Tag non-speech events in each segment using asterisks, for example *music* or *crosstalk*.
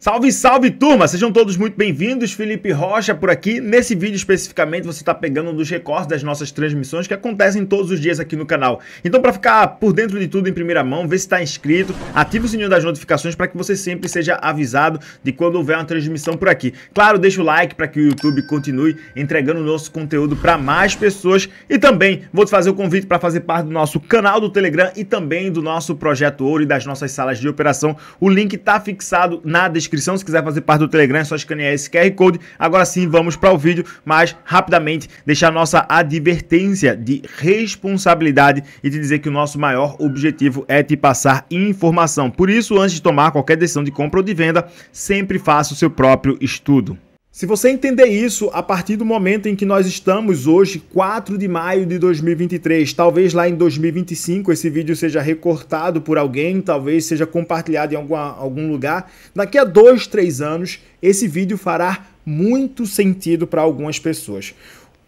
Salve, salve turma! Sejam todos muito bem-vindos. Felipe Rocha por aqui. Nesse vídeo especificamente, você está pegando um dos recordes das nossas transmissões que acontecem todos os dias aqui no canal. Então, para ficar por dentro de tudo em primeira mão, vê se está inscrito, ative o sininho das notificações para que você sempre seja avisado de quando houver uma transmissão por aqui. Claro, deixa o like para que o YouTube continue entregando o nosso conteúdo para mais pessoas. E também vou te fazer o convite para fazer parte do nosso canal do Telegram e também do nosso projeto Ouro e das nossas salas de operação. O link está fixado na descrição descrição. Se quiser fazer parte do Telegram, é só escanear esse QR Code. Agora sim, vamos para o vídeo, mas rapidamente deixar nossa advertência de responsabilidade e te dizer que o nosso maior objetivo é te passar informação. Por isso, antes de tomar qualquer decisão de compra ou de venda, sempre faça o seu próprio estudo. Se você entender isso a partir do momento em que nós estamos hoje, 4 de maio de 2023, talvez lá em 2025 esse vídeo seja recortado por alguém, talvez seja compartilhado em alguma, algum lugar, daqui a dois, três anos esse vídeo fará muito sentido para algumas pessoas.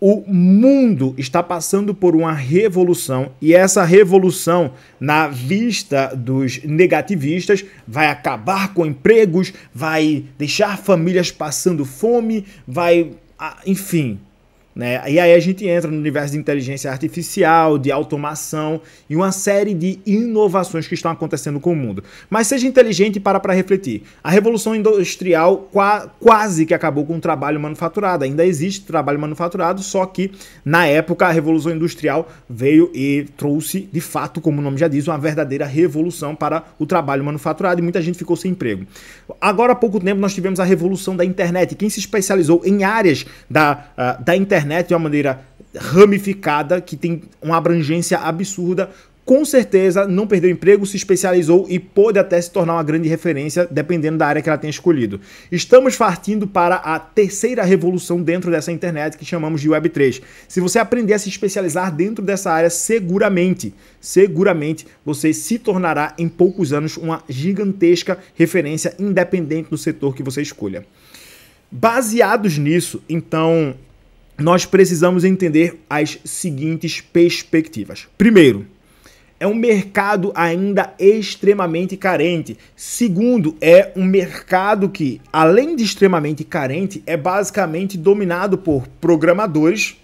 O mundo está passando por uma revolução e essa revolução, na vista dos negativistas, vai acabar com empregos, vai deixar famílias passando fome, vai. Ah, enfim, né? E aí a gente entra no universo de inteligência artificial, de automação e uma série de inovações que estão acontecendo com o mundo. Mas seja inteligente e para para refletir. A revolução industrial qua quase que acabou com o trabalho manufaturado. Ainda existe trabalho manufaturado, só que na época a revolução industrial veio e trouxe, de fato, como o nome já diz, uma verdadeira revolução para o trabalho manufaturado e muita gente ficou sem emprego. Agora há pouco tempo nós tivemos a revolução da internet. Quem se especializou em áreas da, uh, da internet internet de uma maneira ramificada, que tem uma abrangência absurda, com certeza não perdeu emprego, se especializou e pôde até se tornar uma grande referência, dependendo da área que ela tenha escolhido. Estamos partindo para a terceira revolução dentro dessa internet que chamamos de Web3. Se você aprender a se especializar dentro dessa área, seguramente, seguramente você se tornará em poucos anos uma gigantesca referência, independente do setor que você escolha. Baseados nisso, então, nós precisamos entender as seguintes perspectivas. Primeiro, é um mercado ainda extremamente carente. Segundo, é um mercado que, além de extremamente carente, é basicamente dominado por programadores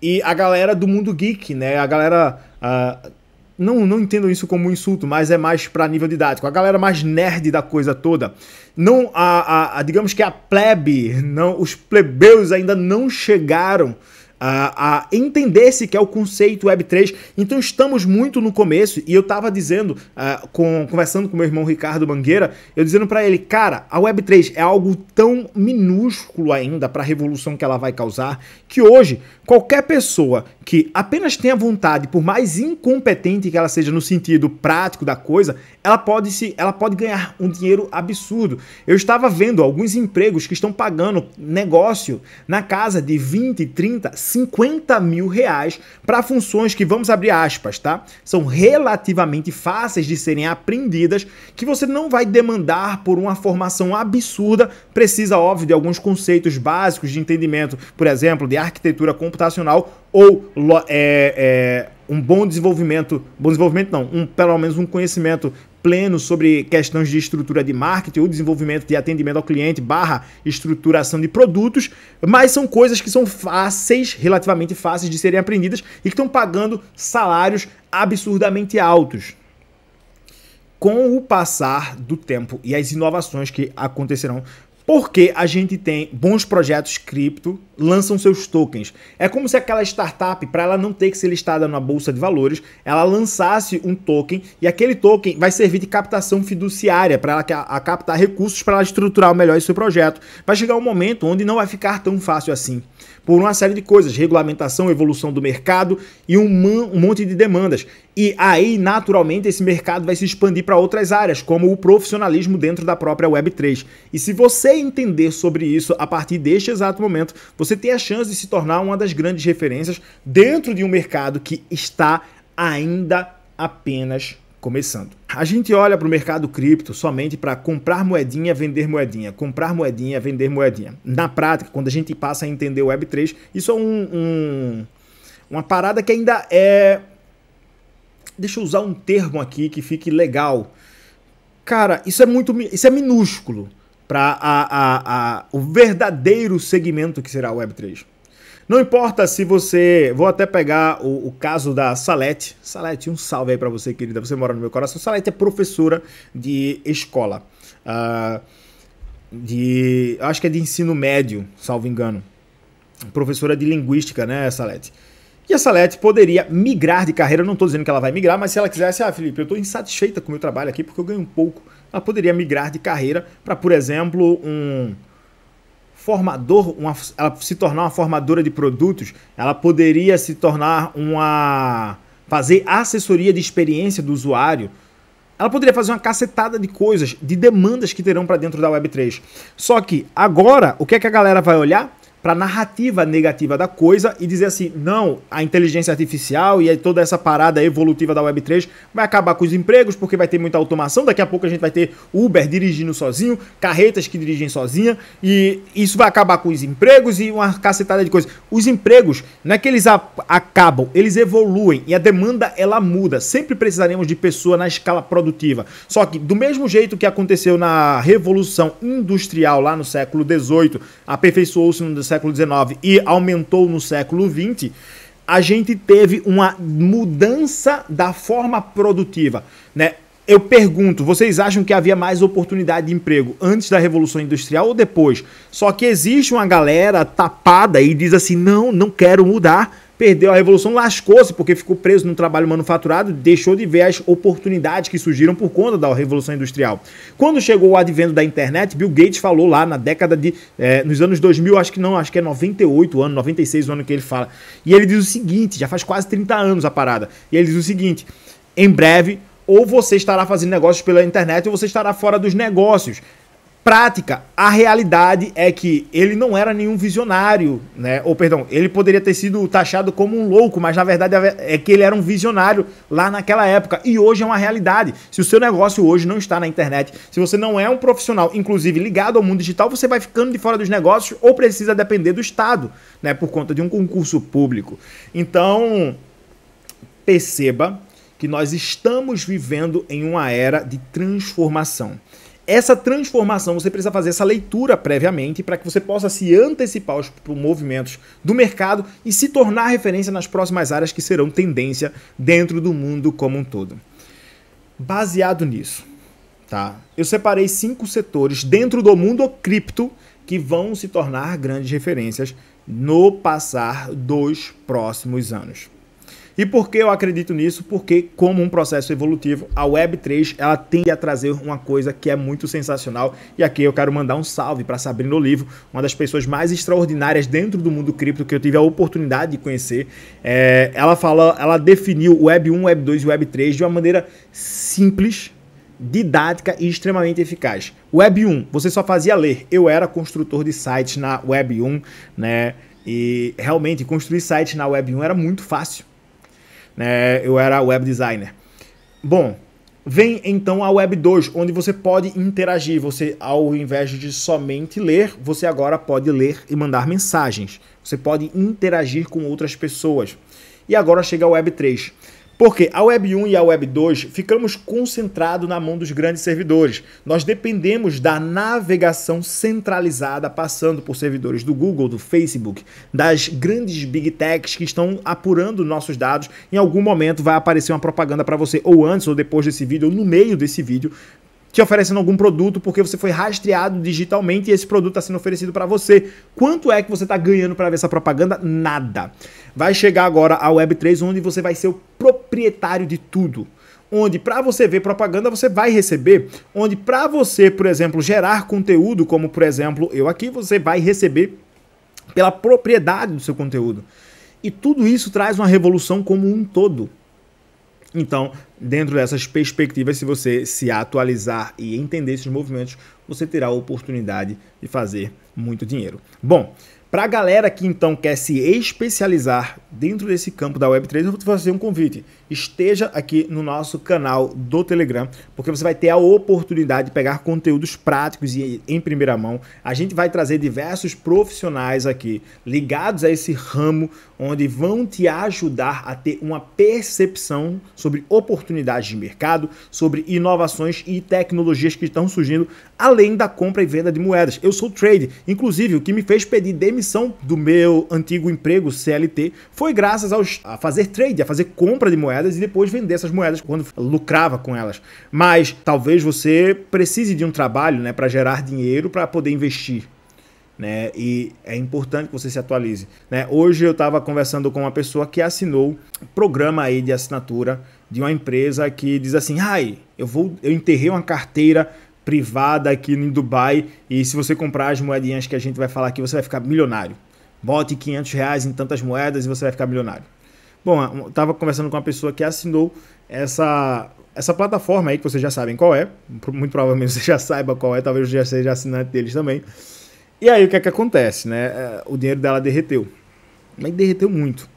e a galera do mundo geek, né? A galera uh, não, não entendam isso como um insulto, mas é mais para nível didático. A galera mais nerd da coisa toda. Não a, a, a, digamos que a plebe, não os plebeus ainda não chegaram a, a entender esse que é o conceito Web3. Então estamos muito no começo e eu estava dizendo, uh, com, conversando com meu irmão Ricardo Mangueira, eu dizendo para ele, cara, a Web3 é algo tão minúsculo ainda para a revolução que ela vai causar, que hoje qualquer pessoa que apenas tenha vontade, por mais incompetente que ela seja no sentido prático da coisa, ela pode se, ela pode ganhar um dinheiro absurdo. Eu estava vendo alguns empregos que estão pagando negócio na casa de 20, 30, 50 mil reais para funções que vamos abrir aspas, tá? São relativamente fáceis de serem aprendidas, que você não vai demandar por uma formação absurda, precisa óbvio de alguns conceitos básicos de entendimento, por exemplo, de arquitetura computacional ou é, é, um bom desenvolvimento, bom desenvolvimento não, um, pelo menos um conhecimento pleno sobre questões de estrutura de marketing ou desenvolvimento de atendimento ao cliente barra estruturação de produtos, mas são coisas que são fáceis, relativamente fáceis de serem aprendidas e que estão pagando salários absurdamente altos. Com o passar do tempo e as inovações que acontecerão porque a gente tem bons projetos cripto, lançam seus tokens. É como se aquela startup, para ela não ter que ser listada na bolsa de valores, ela lançasse um token e aquele token vai servir de captação fiduciária para ela a, a captar recursos para ela estruturar melhor seu projeto. Vai chegar um momento onde não vai ficar tão fácil assim por uma série de coisas, regulamentação, evolução do mercado e um, um monte de demandas. E aí, naturalmente, esse mercado vai se expandir para outras áreas, como o profissionalismo dentro da própria Web3. E se você entender sobre isso a partir deste exato momento, você tem a chance de se tornar uma das grandes referências dentro de um mercado que está ainda apenas começando. A gente olha para o mercado cripto somente para comprar moedinha, vender moedinha, comprar moedinha, vender moedinha. Na prática, quando a gente passa a entender o Web3, isso é um, um, uma parada que ainda é. Deixa eu usar um termo aqui que fique legal. Cara, isso é muito. Isso é minúsculo para a, a, a, o verdadeiro segmento que será o Web3. Não importa se você. Vou até pegar o, o caso da Salete. Salete, um salve aí para você, querida. Você mora no meu coração. Salete é professora de escola. Uh, de. Acho que é de ensino médio, salvo engano. Professora de linguística, né, Salete? E a Salete poderia migrar de carreira. não estou dizendo que ela vai migrar, mas se ela quisesse, ah, Felipe, eu estou insatisfeita com o meu trabalho aqui porque eu ganho um pouco. Ela poderia migrar de carreira para, por exemplo, um formador, uma, ela se tornar uma formadora de produtos, ela poderia se tornar uma. fazer assessoria de experiência do usuário. Ela poderia fazer uma cacetada de coisas, de demandas que terão para dentro da Web3. Só que agora, o que é que a galera vai olhar? para a narrativa negativa da coisa e dizer assim: não, a inteligência artificial e toda essa parada evolutiva da Web3 vai acabar com os empregos porque vai ter muita automação. Daqui a pouco a gente vai ter Uber dirigindo sozinho, carretas que dirigem sozinha e isso vai acabar com os empregos e uma cacetada de coisas. Os empregos não é que eles acabam, eles evoluem e a demanda ela muda. Sempre precisaremos de pessoa na escala produtiva. Só que do mesmo jeito que aconteceu na Revolução Industrial lá no século 18 aperfeiçoou-se no século século XIX e aumentou no século XX, a gente teve uma mudança da forma produtiva, né? Eu pergunto, vocês acham que havia mais oportunidade de emprego antes da Revolução Industrial ou depois? Só que existe uma galera tapada e diz assim: não, não quero mudar. Perdeu a Revolução, lascou-se porque ficou preso no trabalho manufaturado, deixou de ver as oportunidades que surgiram por conta da Revolução Industrial. Quando chegou o advento da internet, Bill Gates falou lá na década de. É, nos anos 2000, acho que não, acho que é 98 o ano, 96 o ano que ele fala. E ele diz o seguinte: já faz quase 30 anos a parada. E ele diz o seguinte: em breve ou você estará fazendo negócios pela internet ou você estará fora dos negócios. Prática, a realidade é que ele não era nenhum visionário, né? Ou perdão, ele poderia ter sido taxado como um louco, mas na verdade é que ele era um visionário lá naquela época e hoje é uma realidade. Se o seu negócio hoje não está na internet, se você não é um profissional, inclusive ligado ao mundo digital, você vai ficando de fora dos negócios ou precisa depender do Estado, né? Por conta de um concurso público. Então, perceba que nós estamos vivendo em uma era de transformação. Essa transformação você precisa fazer essa leitura previamente para que você possa se antecipar aos movimentos do mercado e se tornar referência nas próximas áreas que serão tendência dentro do mundo como um todo. Baseado nisso, tá? Eu separei cinco setores dentro do mundo cripto que vão se tornar grandes referências no passar dos próximos anos. E por que eu acredito nisso? Porque, como um processo evolutivo, a Web3 ela tende a trazer uma coisa que é muito sensacional. E aqui eu quero mandar um salve para Sabrina Olivo, uma das pessoas mais extraordinárias dentro do mundo cripto que eu tive a oportunidade de conhecer. É, ela fala, ela definiu Web 1, Web 2 e Web 3 de uma maneira simples, didática e extremamente eficaz. Web 1, você só fazia ler. Eu era construtor de sites na Web 1, né? E realmente construir sites na Web 1 era muito fácil né? Eu era web designer. Bom, vem então a Web 2, onde você pode interagir. Você, ao invés de somente ler, você agora pode ler e mandar mensagens. Você pode interagir com outras pessoas. E agora chega a Web 3. Porque a Web 1 e a Web 2 ficamos concentrados na mão dos grandes servidores. Nós dependemos da navegação centralizada, passando por servidores do Google, do Facebook, das grandes big techs que estão apurando nossos dados. Em algum momento vai aparecer uma propaganda para você, ou antes ou depois desse vídeo, ou no meio desse vídeo, te oferecendo algum produto porque você foi rastreado digitalmente e esse produto está sendo oferecido para você. Quanto é que você está ganhando para ver essa propaganda? Nada. Vai chegar agora a Web3, onde você vai ser o proprietário de tudo onde para você ver propaganda você vai receber, onde para você, por exemplo, gerar conteúdo, como por exemplo eu aqui, você vai receber pela propriedade do seu conteúdo. E tudo isso traz uma revolução como um todo. Então, dentro dessas perspectivas, se você se atualizar e entender esses movimentos, você terá a oportunidade de fazer muito dinheiro. Bom, para a galera que então quer se especializar dentro desse campo da Web3, eu vou te fazer um convite. Esteja aqui no nosso canal do Telegram, porque você vai ter a oportunidade de pegar conteúdos práticos e em primeira mão. A gente vai trazer diversos profissionais aqui ligados a esse ramo, onde vão te ajudar a ter uma percepção sobre oportunidades de mercado, sobre inovações e tecnologias que estão surgindo, além da compra e venda de moedas. Eu sou trade, inclusive o que me fez pedir demissão demissão do meu antigo emprego CLT foi graças aos, a fazer trade, a fazer compra de moedas e depois vender essas moedas quando lucrava com elas. Mas talvez você precise de um trabalho né, para gerar dinheiro para poder investir. Né? E é importante que você se atualize. Né? Hoje eu estava conversando com uma pessoa que assinou um programa aí de assinatura de uma empresa que diz assim: "Ai, eu vou eu enterrei uma carteira privada aqui em Dubai. E se você comprar as moedinhas que a gente vai falar aqui, você vai ficar milionário. Bote 500 reais em tantas moedas e você vai ficar milionário. Bom, eu estava conversando com uma pessoa que assinou essa, essa plataforma aí, que vocês já sabem qual é. Muito provavelmente você já saiba qual é, talvez já seja assinante deles também. E aí o que é que acontece, né? É, o dinheiro dela derreteu. Mas derreteu muito.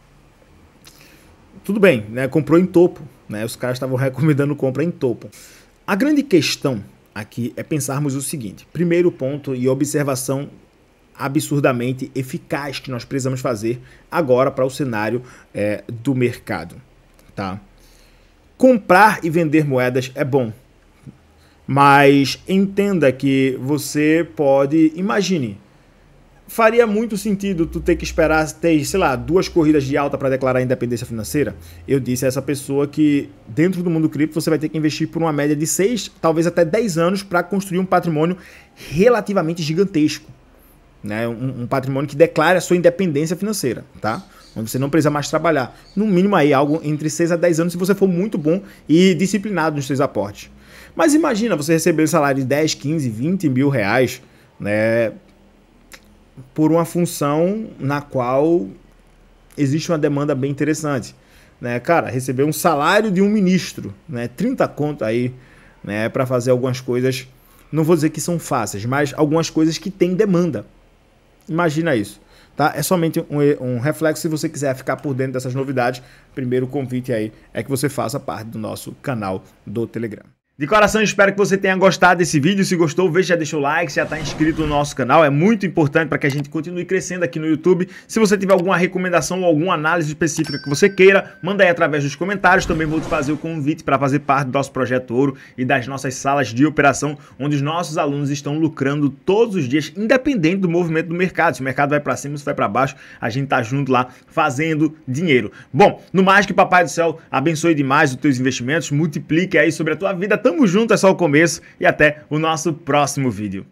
Tudo bem, né? Comprou em topo, né? Os caras estavam *laughs* recomendando compra em topo. A grande questão aqui é pensarmos o seguinte: primeiro ponto e observação absurdamente eficaz que nós precisamos fazer agora para o cenário é, do mercado, tá? Comprar e vender moedas é bom, mas entenda que você pode, imagine, faria muito sentido tu ter que esperar ter, sei lá, duas corridas de alta para declarar independência financeira? Eu disse a essa pessoa que dentro do mundo cripto você vai ter que investir por uma média de seis, talvez até dez anos para construir um patrimônio relativamente gigantesco. Né? Um, um, patrimônio que declare a sua independência financeira, tá? Onde você não precisa mais trabalhar. No mínimo aí algo entre 6 a 10 anos se você for muito bom e disciplinado nos seus aportes. Mas imagina você receber um salário de 10, 15, 20 mil reais, né? por uma função na qual existe uma demanda bem interessante. Né? Cara, receber um salário de um ministro, né? 30 conto aí, né? Para fazer algumas coisas, não vou dizer que são fáceis, mas algumas coisas que têm demanda. Imagina isso. Tá? É somente um, um reflexo. Se você quiser ficar por dentro dessas novidades, primeiro convite aí é que você faça parte do nosso canal do Telegram. De coração, espero que você tenha gostado desse vídeo. Se gostou, veja, já deixa o like, se já está inscrito no nosso canal. É muito importante para que a gente continue crescendo aqui no YouTube. Se você tiver alguma recomendação ou alguma análise específica que você queira, manda aí através dos comentários. Também vou te fazer o convite para fazer parte do nosso projeto Ouro e das nossas salas de operação, onde os nossos alunos estão lucrando todos os dias, independente do movimento do mercado. Se o mercado vai para cima, se vai para baixo, a gente está junto lá fazendo dinheiro. Bom, no mais que Papai do Céu abençoe demais os teus investimentos, multiplique aí sobre a tua vida Tamo junto, é só o começo e até o nosso próximo vídeo.